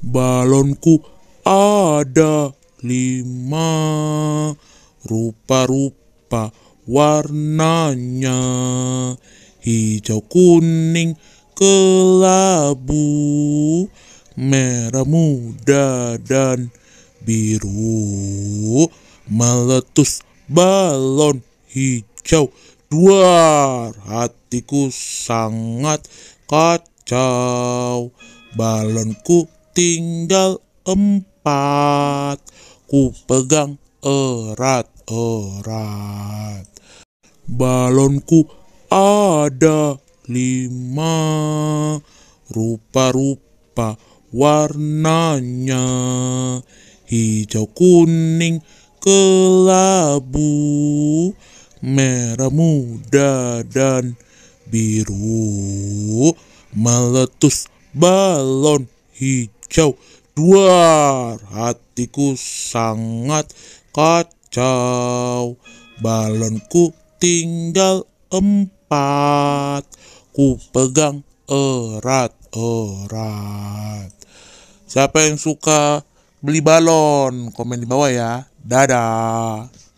balonku ada lima rupa-rupa warnanya hijau kuning kelabu merah muda dan biru meletus balon hijau dua hatiku sangat kacau balonku tinggal empat. Ku pegang erat-erat. Balonku ada lima. Rupa-rupa warnanya. Hijau kuning kelabu. Merah muda dan biru meletus balon hijau dua hatiku sangat kacau balonku tinggal empat ku pegang erat-erat siapa yang suka beli balon komen di bawah ya dadah